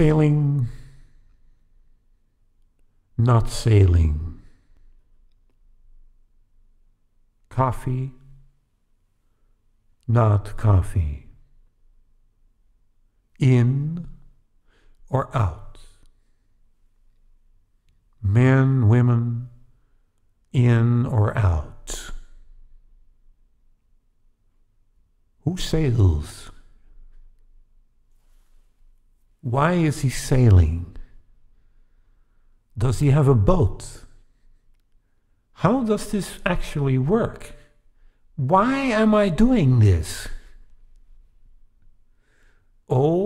sailing, not sailing. Coffee, not coffee. In or out. Men, women, in or out. Who sails? Why is he sailing? Does he have a boat? How does this actually work? Why am I doing this? All oh,